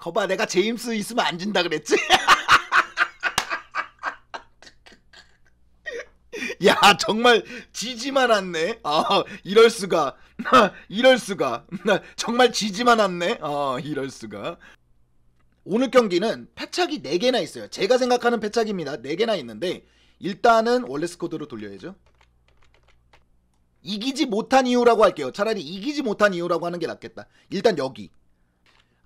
거봐 내가 제임스 있으면 안 진다 그랬지? 야 정말 지지만 않네. 아 이럴 수가. 이럴 수가. 정말 지지만 않네. 아 이럴 수가. 오늘 경기는 패착이 4개나 있어요. 제가 생각하는 패착입니다. 4개나 있는데 일단은 원래 스쿼드로 돌려야죠. 이기지 못한 이유라고 할게요. 차라리 이기지 못한 이유라고 하는 게 낫겠다. 일단 여기.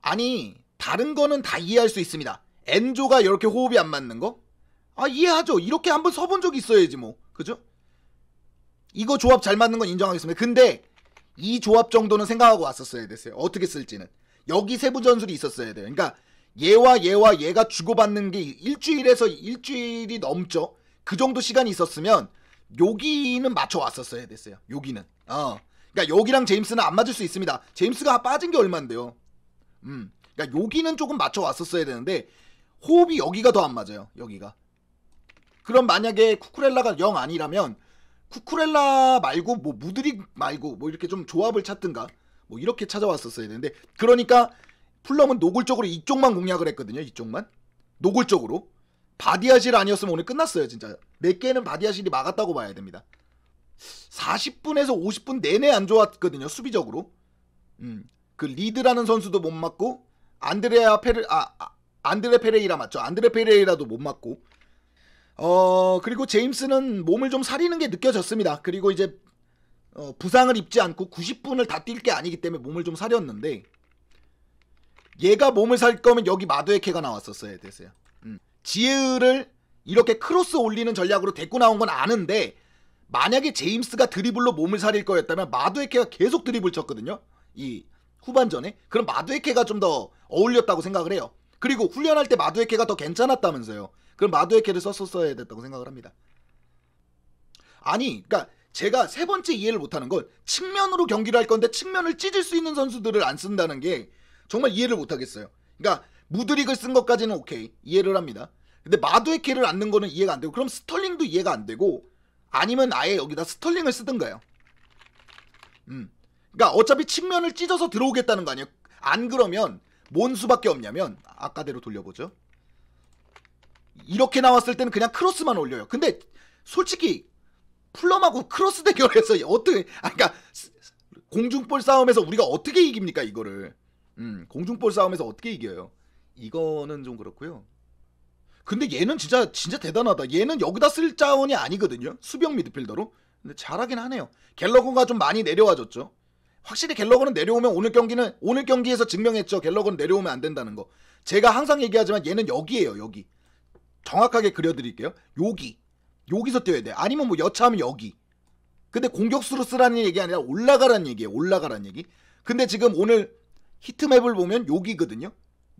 아니 다른 거는 다 이해할 수 있습니다. 엔조가 이렇게 호흡이 안 맞는 거? 아, 이해하죠. 이렇게 한번 서본 적이 있어야지 뭐. 그죠? 이거 조합 잘 맞는 건 인정하겠습니다. 근데 이 조합 정도는 생각하고 왔었어야 됐어요. 어떻게 쓸지는. 여기 세부 전술이 있었어야 돼요. 그러니까 얘와 얘와 얘가 주고받는 게 일주일에서 일주일이 넘죠. 그 정도 시간이 있었으면 여기는 맞춰 왔었어야 됐어요. 여기는. 어. 그러니까 여기랑 제임스는 안 맞을 수 있습니다. 제임스가 빠진 게얼만데요 음. 그러니까 여기는 조금 맞춰 왔었어야 되는데 호흡이 여기가 더 안 맞아요. 여기가. 그럼 만약에 쿠쿠렐라가 0 아니라면 쿠쿠렐라 말고 뭐 무드릭 말고 뭐 이렇게 좀 조합을 찾든가 뭐 이렇게 찾아왔었어야 되는데 그러니까 플럼은 노골적으로 이쪽만 공략을 했거든요. 이쪽만. 노골적으로. 바디아실 아니었으면 오늘 끝났어요, 진짜. 몇 네 개는 바디아실이 막았다고 봐야 됩니다. 40분에서 50분 내내 안 좋았거든요, 수비적으로. 음. 그 리드라는 선수도 못 맞고 안드레아 페레 아, 아, 안드레 페레이라 맞죠? 안드레 페레이라도 못 맞고 어 그리고 제임스는 몸을 좀 사리는 게 느껴졌습니다. 그리고 이제 어, 부상을 입지 않고 90분을 다 뛸 게 아니기 때문에 몸을 좀 사렸는데 얘가 몸을 살 거면 여기 마두에케가 나왔었어야 됐어요. 음. 지혜를 이렇게 크로스 올리는 전략으로 데리고 나온 건 아는데 만약에 제임스가 드리블로 몸을 사릴 거였다면 마두에케가 계속 드리블 쳤거든요. 이 후반전에 그럼 마두에케가 좀 더 어울렸다고 생각을 해요. 그리고 훈련할 때 마두에케가 더 괜찮았다면서요. 그럼 마두에케를 썼었어야 됐다고 생각을 합니다. 아니, 그러니까 제가 세 번째 이해를 못하는 건 측면으로 경기를 할 건데 측면을 찢을 수 있는 선수들을 안 쓴다는 게 정말 이해를 못하겠어요. 그러니까 무드릭을 쓴 것까지는 오케이 이해를 합니다. 근데 마두에케를 안는 거는 이해가 안 되고 그럼 스털링도 이해가 안 되고 아니면 아예 여기다 스털링을 쓰든가요. 음. 그러니까 어차피 측면을 찢어서 들어오겠다는 거 아니에요. 안 그러면 뭔 수밖에 없냐면 아까대로 돌려보죠. 이렇게 나왔을 때는 그냥 크로스만 올려요. 근데 솔직히 플럼하고 크로스 대결에서 어떻게 아 그러니까 공중볼 싸움에서 우리가 어떻게 이깁니까 이거를? 음, 공중볼 싸움에서 어떻게 이겨요? 이거는 좀 그렇고요. 근데 얘는 진짜 진짜 대단하다. 얘는 여기다 쓸 자원이 아니거든요. 수병 미드필더로. 근데 잘하긴 하네요. 갤러거가 좀 많이 내려와 줬죠. 확실히 갤러거는 내려오면 오늘 경기는 오늘 경기에서 증명했죠. 갤러거는 내려오면 안 된다는 거. 제가 항상 얘기하지만 얘는 여기에요. 여기. 정확하게 그려드릴게요. 여기. 여기서 뛰어야 돼. 아니면 뭐 여차하면 여기. 근데 공격수로 쓰라는 얘기 아니라 올라가라는 얘기예요. 올라가라는 얘기. 근데 지금 오늘 히트맵을 보면 여기거든요.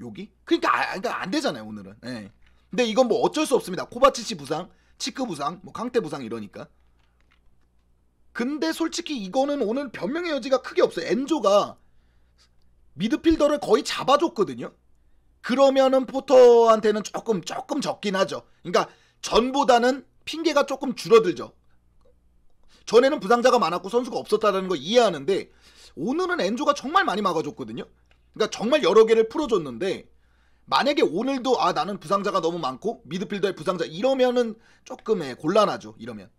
여기. 그러니까, 아, 그러니까 안 되잖아요. 오늘은. 네. 근데 이건 뭐 어쩔 수 없습니다. 코바치치 부상, 치크 부상, 뭐 강태 부상 이러니까. 근데 솔직히 이거는 오늘 변명의 여지가 크게 없어요. 엔조가 미드필더를 거의 잡아줬거든요. 그러면은 포터한테는 조금 조금 적긴 하죠. 그러니까 전보다는 핑계가 조금 줄어들죠. 전에는 부상자가 많았고 선수가 없었다는거 이해하는데 오늘은 엔조가 정말 많이 막아줬거든요. 그러니까 정말 여러 개를 풀어줬는데 만약에 오늘도 아 나는 부상자가 너무 많고 미드필더에 부상자 이러면은 조금 에 곤란하죠. 이러면.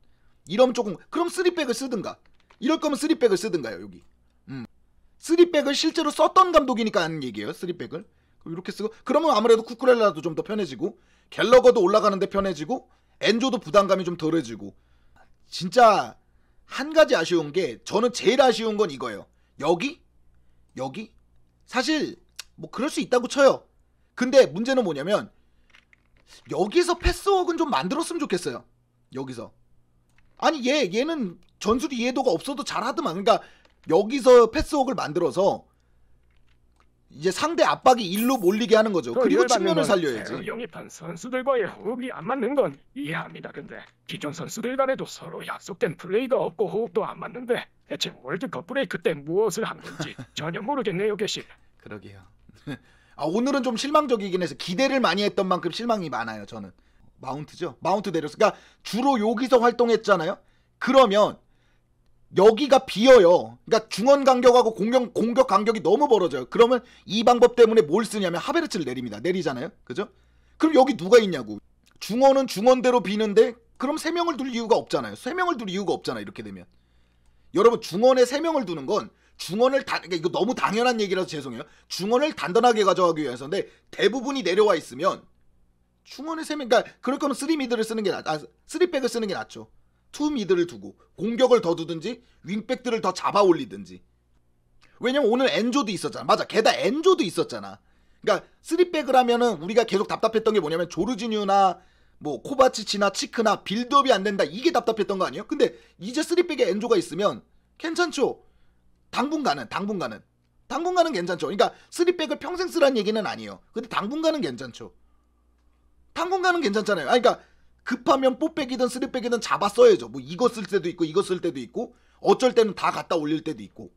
이러면 조금 그럼 쓰리백을 쓰든가 이럴 거면 쓰리백을 쓰든가요 여기 음. 쓰리백을 실제로 썼던 감독이니까 하는 얘기예요 쓰리백을 이렇게 쓰고 그러면 아무래도 쿠쿠렐라도 좀 더 편해지고 갤러거도 올라가는데 편해지고 엔조도 부담감이 좀 덜해지고 진짜 한 가지 아쉬운 게 저는 제일 아쉬운 건 이거예요 여기 여기 사실 뭐 그럴 수 있다고 쳐요 근데 문제는 뭐냐면 여기서 패스웍은 좀 만들었으면 좋겠어요 여기서 아니 얘 얘는 전술 이해도가 없어도 잘하더만. 그러니까 여기서 패스웍을 만들어서 이제 상대 압박이 일로 몰리게 하는 거죠. 그리고 측면을 살려야지. 영입한 선수들과의 호흡이 안 맞는 건 이해합니다. 근데 기존 선수들 간에도 서로 약속된 플레이가 없고 호흡도 안 맞는데 대체 월드컵 브레이크 때 무엇을 한 건지 전혀 모르겠네요, 계시 그러게요. 아, 오늘은 좀 실망적이긴 해서 기대를 많이 했던 만큼 실망이 많아요, 저는. 마운트죠. 마운트 내렸어. 그러니까 주로 여기서 활동했잖아요. 그러면 여기가 비어요. 그러니까 중원 간격하고 공격 공격 간격이 너무 벌어져요. 그러면 이 방법 때문에 뭘 쓰냐면 하베르츠를 내립니다. 내리잖아요. 그죠? 그럼 여기 누가 있냐고. 중원은 중원대로 비는데 그럼 세 명을 둘 이유가 없잖아요. 세 명을 둘 이유가 없잖아요. 이렇게 되면. 여러분 중원에 세 명을 두는 건 중원을 단 그러니까 이거 너무 당연한 얘기라서 죄송해요. 중원을 단단하게 가져가기 위해서인데 대부분이 내려와 있으면 충원의 세미 그러니까 그럴 거면 3 미드를 쓰는 게 낫, 아, 3백을 쓰는 게 낫죠. 2 미드를 두고 공격을 더 두든지 윙백들을 더 잡아 올리든지. 왜냐면 오늘 엔조도 있었잖아. 맞아. 게다 엔조도 있었잖아. 그러니까 3백을 하면은 우리가 계속 답답했던 게 뭐냐면 조르지뉴나 뭐 코바치치나 치크나 빌드업이 안 된다. 이게 답답했던 거 아니에요? 근데 이제 3백에 엔조가 있으면 괜찮죠. 당분간은 당분간은 당분간은 괜찮죠. 그러니까 3백을 평생 쓰란 얘기는 아니에요. 근데 당분간은 괜찮죠. 탄공간은 괜찮잖아요. 아 그러니까 급하면 뽀빼이든 쓰리빼기든 잡아 써야죠. 뭐 이거 쓸 때도 있고 이거 쓸 때도 있고 어쩔 때는 다 갖다 올릴 때도 있고.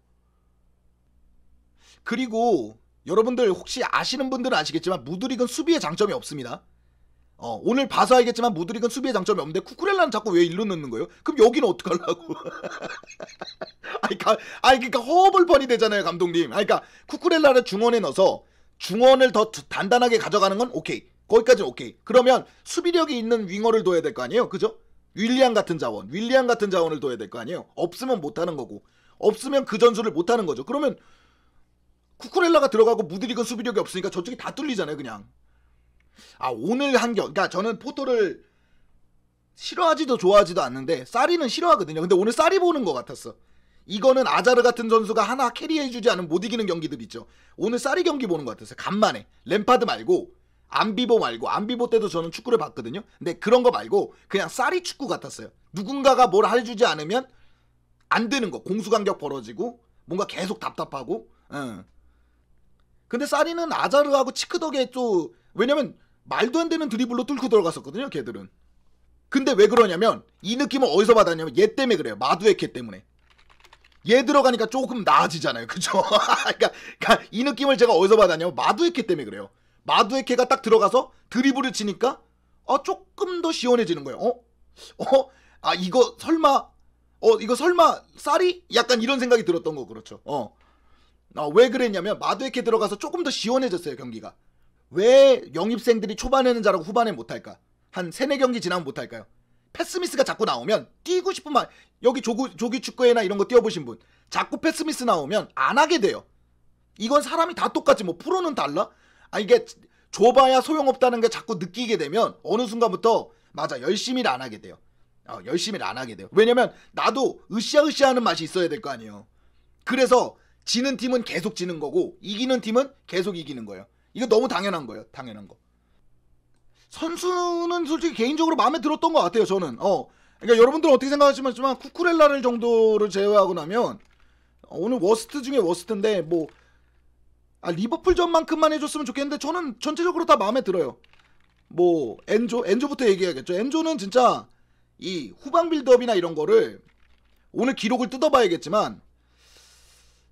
그리고 여러분들 혹시 아시는 분들은 아시겠지만 무드릭은 수비의 장점이 없습니다. 어, 오늘 봐서 알겠지만 무드릭은 수비의 장점이 없는데 쿠쿠렐라는 자꾸 왜 일로 넣는 거예요? 그럼 여기는 어떡하려고? 아니, 가, 아니 그러니까 허블번이 되잖아요 감독님. 아니, 그러니까 쿠쿠렐라를 중원에 넣어서 중원을 더 단단하게 가져가는 건 오케이. 거기까지 오케이. 그러면 수비력이 있는 윙어를 둬야 될 거 아니에요? 그죠? 윌리안 같은 자원, 윌리안 같은 자원을 둬야 될 거 아니에요? 없으면 못하는 거고. 없으면 그 전술을 못하는 거죠. 그러면 쿠쿠렐라가 들어가고 무드릭은 수비력이 없으니까 저쪽이 다 뚫리잖아요, 그냥. 아, 오늘 한 경, 그러니까 저는 포토를 싫어하지도 좋아하지도 않는데 쌀리는 싫어하거든요. 근데 오늘 쌀리 보는 것 같았어. 이거는 아자르 같은 선수가 하나 캐리해주지 않으면 못 이기는 경기들 있죠. 오늘 쌀리 경기 보는 것 같았어요. 간만에 램파드 말고 안비보 말고 안비보 때도 저는 축구를 봤거든요. 근데 그런 거 말고 그냥 쌀이 축구 같았어요. 누군가가 뭘 해주지 않으면 안 되는 거 공수간격 벌어지고 뭔가 계속 답답하고. 응. 근데 쌀이는 아자르하고 치크덕에 또 왜냐면 말도 안 되는 드리블로 뚫고 들어갔었거든요. 걔들은. 근데 왜 그러냐면 이 느낌을 어디서 받았냐면 얘 때문에 그래요. 마두에케 때문에. 얘 들어가니까 조금 나아지잖아요. 그죠? 그러니까, 그러니까, 이 느낌을 제가 어디서 받았냐면 마두에케 때문에 그래요. 마두의캐가딱 들어가서 드리블을 치니까 어, 조금 더 시원해지는 거예요. 어? 어? 아 이거 설마 어 이거 설마 쌀이? 약간 이런 생각이 들었던 거 그렇죠. 어. 어왜 아, 그랬냐면 마두의캐 들어가서 조금 더 시원해졌어요 경기가. 왜 영입생들이 초반에는 잘하고 후반에 못할까? 한 세네 경기 지나면 못할까요? 패스미스가 자꾸 나오면 뛰고 싶은 말 여기 조구, 조기 축구회나 이런 거 뛰어보신 분 자꾸 패스미스 나오면 안 하게 돼요. 이건 사람이 다 똑같지 뭐 프로는 달라 아 이게 줘봐야 소용없다는 게 자꾸 느끼게 되면 어느 순간부터 맞아 열심히를 안 하게 돼요. 어, 열심히를 안 하게 돼요. 왜냐면 나도 으쌰으쌰하는 맛이 있어야 될 거 아니에요. 그래서 지는 팀은 계속 지는 거고 이기는 팀은 계속 이기는 거예요. 이거 너무 당연한 거예요. 당연한 거. 선수는 솔직히 개인적으로 마음에 들었던 것 같아요. 저는 어 그러니까 여러분들은 어떻게 생각하시겠지만 쿠쿠렐라를 정도를 제외하고 나면 어, 오늘 워스트 중에 워스트인데 뭐아 리버풀전만큼만 해줬으면 좋겠는데 저는 전체적으로 다 마음에 들어요. 뭐 엔조 엔조부터 얘기해야겠죠. 엔조는 진짜 이 후방 빌드업이나 이런 거를 오늘 기록을 뜯어봐야겠지만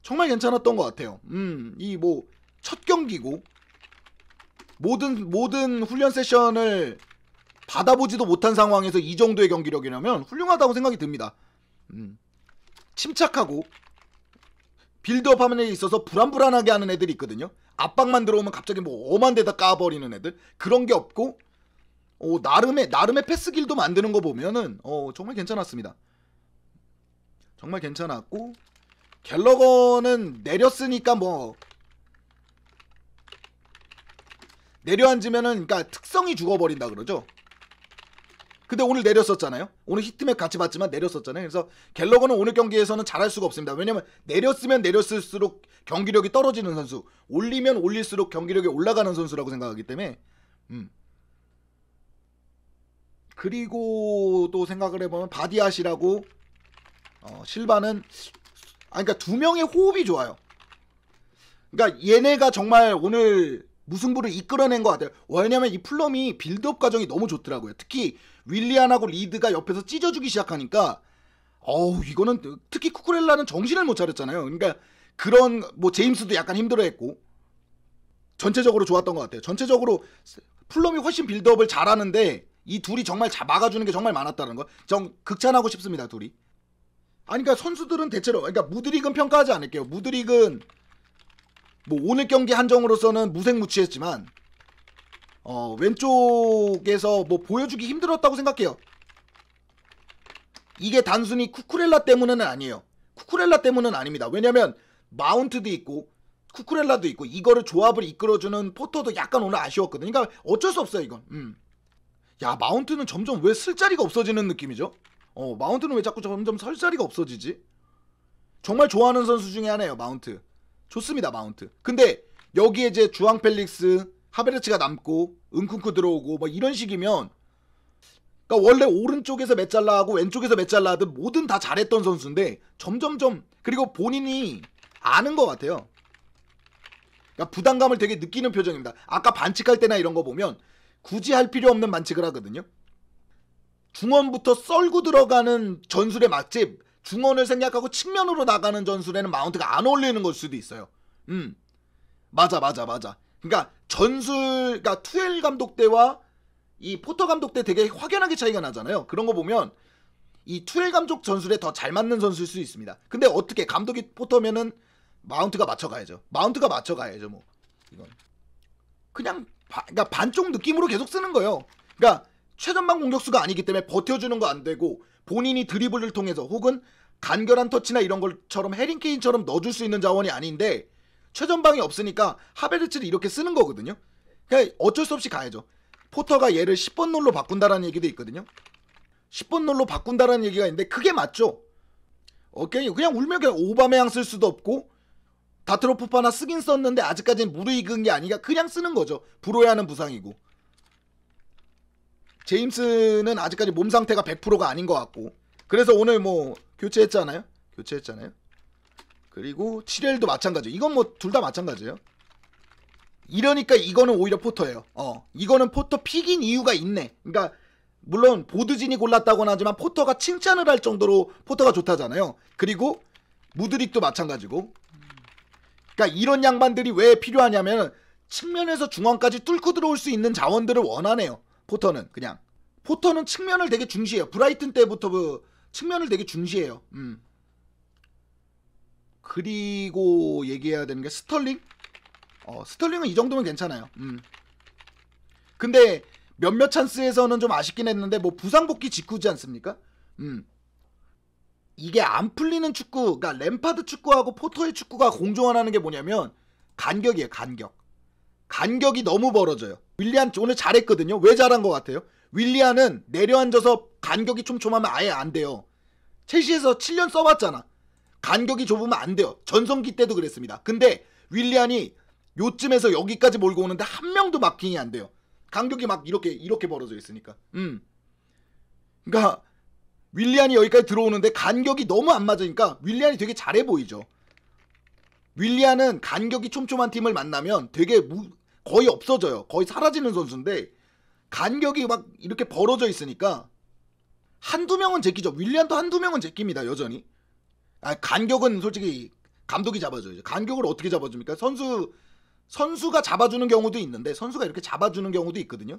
정말 괜찮았던 것 같아요. 음, 이 뭐 첫 경기고 모든 모든 훈련 세션을 받아보지도 못한 상황에서 이 정도의 경기력이라면 훌륭하다고 생각이 듭니다. 음, 침착하고 빌드업 화면에 있어서 불안불안하게 하는 애들이 있거든요. 압박만 들어오면 갑자기 뭐 엄한 데다 까버리는 애들 그런 게 없고 어, 나름의 나름의 패스길도 만드는 거 보면은 어, 정말 괜찮았습니다. 정말 괜찮았고 갤러거는 내렸으니까 뭐 내려앉으면은 그러니까 특성이 죽어버린다 그러죠. 근데 오늘 내렸었잖아요. 오늘 히트맵 같이 봤지만 내렸었잖아요. 그래서 갤러거는 오늘 경기에서는 잘할 수가 없습니다. 왜냐면 내렸으면 내렸을수록 경기력이 떨어지는 선수, 올리면 올릴수록 경기력이 올라가는 선수라고 생각하기 때문에 음. 그리고 또 생각을 해보면 바디아시라고 어, 실바는 아 그러니까 두 명의 호흡이 좋아요. 그러니까 얘네가 정말 오늘 무승부를 이끌어낸 것 같아요. 왜냐면 이 플럼이 빌드업 과정이 너무 좋더라고요. 특히 윌리안하고 리드가 옆에서 찢어주기 시작하니까 어우 이거는 특히 쿠쿠렐라는 정신을 못 차렸잖아요. 그러니까 그런 뭐 제임스도 약간 힘들어했고 전체적으로 좋았던 것 같아요. 전체적으로 플럼이 훨씬 빌드업을 잘하는데 이 둘이 정말 막아주는 게 정말 많았다는 거. 정 극찬하고 싶습니다 둘이. 아니 그러니까 선수들은 대체로 그러니까 무드릭은 평가하지 않을게요. 무드릭은 뭐 오늘 경기 한정으로서는 무색무취했지만 어, 왼쪽에서 뭐 보여주기 힘들었다고 생각해요. 이게 단순히 쿠쿠렐라 때문은 아니에요. 쿠쿠렐라 때문은 아닙니다. 왜냐면 마운트도 있고 쿠쿠렐라도 있고 이거를 조합을 이끌어주는 포터도 약간 오늘 아쉬웠거든요. 그러니까 어쩔 수 없어요 이건. 음. 야 마운트는 점점 왜 쓸 자리가 없어지는 느낌이죠? 어 마운트는 왜 자꾸 점점 설 자리가 없어지지? 정말 좋아하는 선수 중에 하나예요 마운트. 좋습니다 마운트. 근데 여기에 이제 주앙 펠릭스, 하베르츠가 남고 은쿤쿠 들어오고 뭐 이런 식이면 그러니까 원래 오른쪽에서 메잘라하고 왼쪽에서 메잘라하든 뭐든 다 잘했던 선수인데 점점점 그리고 본인이 아는 것 같아요. 그러니까 부담감을 되게 느끼는 표정입니다. 아까 반칙할 때나 이런 거 보면 굳이 할 필요 없는 반칙을 하거든요. 중원부터 썰고 들어가는 전술의 맛집 중원을 생략하고 측면으로 나가는 전술에는 마운트가 안 어울리는 걸 수도 있어요. 음. 맞아, 맞아, 맞아. 그러니까 전술, 그러니까 투엘 감독 때와 이 포터 감독 때 되게 확연하게 차이가 나잖아요. 그런 거 보면 이 투엘 감독 전술에 더 잘 맞는 전술일수 있습니다. 근데 어떻게 감독이 포터면은 마운트가 맞춰가야죠. 마운트가 맞춰가야죠, 뭐. 이건. 그냥 바, 그러니까 반쪽 느낌으로 계속 쓰는 거예요. 그러니까 최전방 공격수가 아니기 때문에 버텨주는 거 안 되고 본인이 드리블을 통해서 혹은 간결한 터치나 이런 것처럼 헤링케인처럼 넣어줄 수 있는 자원이 아닌데 최전방이 없으니까 하베르츠를 이렇게 쓰는 거거든요. 그러니까 어쩔 수 없이 가야죠. 포터가 얘를 10번 롤로 바꾼다라는 얘기도 있거든요. 10번 롤로 바꾼다라는 얘기가 있는데 그게 맞죠. 어, 그냥, 그냥 울며 그냥 오바메양 쓸 수도 없고 다트로프파나 쓰긴 썼는데 아직까지는 무르익은 게 아니라 그냥 쓰는 거죠. 불호야 하는 부상이고. 제임스는 아직까지 몸 상태가 100%가 아닌 것 같고 그래서 오늘 뭐 교체했잖아요. 교체했잖아요. 그리고 7일도 마찬가지. 이건 뭐 둘 다 마찬가지예요. 이러니까 이거는 오히려 포터예요. 어, 이거는 포터 픽인 이유가 있네. 그러니까 물론 보드진이 골랐다고는 하지만 포터가 칭찬을 할 정도로 포터가 좋다잖아요. 그리고 무드릭도 마찬가지고. 그러니까 이런 양반들이 왜 필요하냐면 측면에서 중앙까지 뚫고 들어올 수 있는 자원들을 원하네요. 포터는 그냥 포터는 측면을 되게 중시해요. 브라이튼 때부터 그 측면을 되게 중시해요. 음. 그리고 얘기해야 되는 게 스털링? 어, 스털링은 이 정도면 괜찮아요. 음. 근데 몇몇 찬스에서는 좀 아쉽긴 했는데 뭐 부상 복귀 직후지 않습니까? 음. 이게 안 풀리는 축구, 그러니까 램파드 축구하고 포터의 축구가 공존하는 게 뭐냐면 간격이에요, 간격. 간격이 너무 벌어져요. 윌리안 오늘 잘했거든요. 왜 잘한 것 같아요? 윌리안은 내려앉아서 간격이 촘촘하면 아예 안 돼요. 첼시에서 7년 써봤잖아. 간격이 좁으면 안 돼요. 전성기 때도 그랬습니다. 근데 윌리안이 요쯤에서 여기까지 몰고 오는데 한 명도 마킹이 안 돼요. 간격이 막 이렇게 이렇게 벌어져 있으니까. 음. 그러니까 윌리안이 여기까지 들어오는데 간격이 너무 안 맞으니까 윌리안이 되게 잘해 보이죠. 윌리안은 간격이 촘촘한 팀을 만나면 되게 무, 거의 없어져요. 거의 사라지는 선수인데 간격이 막 이렇게 벌어져 있으니까 한두 명은 제끼죠. 윌리안도 한두 명은 제끼입니다 여전히. 아, 간격은 솔직히 감독이 잡아줘야죠. 간격을 어떻게 잡아줍니까? 선수 선수가 잡아주는 경우도 있는데 선수가 이렇게 잡아주는 경우도 있거든요.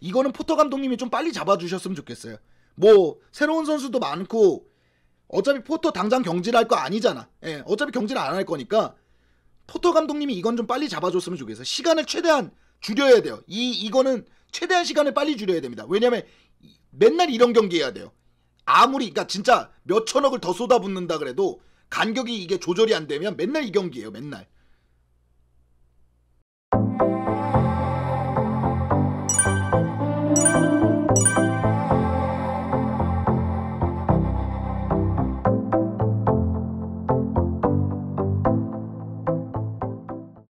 이거는 포터 감독님이 좀 빨리 잡아주셨으면 좋겠어요. 뭐 새로운 선수도 많고 어차피 포터 당장 경질할 거 아니잖아. 예, 어차피 경질 안 할 거니까 포터 감독님이 이건 좀 빨리 잡아줬으면 좋겠어 시간을 최대한 줄여야 돼요. 이 이거는 최대한 시간을 빨리 줄여야 됩니다. 왜냐면 하 맨날 이런 경기 해야 돼요. 아무리 그러니까 진짜 몇 천억을 더 쏟아붓는다 그래도 간격이 이게 조절이 안 되면 맨날 이 경기예요. 맨날.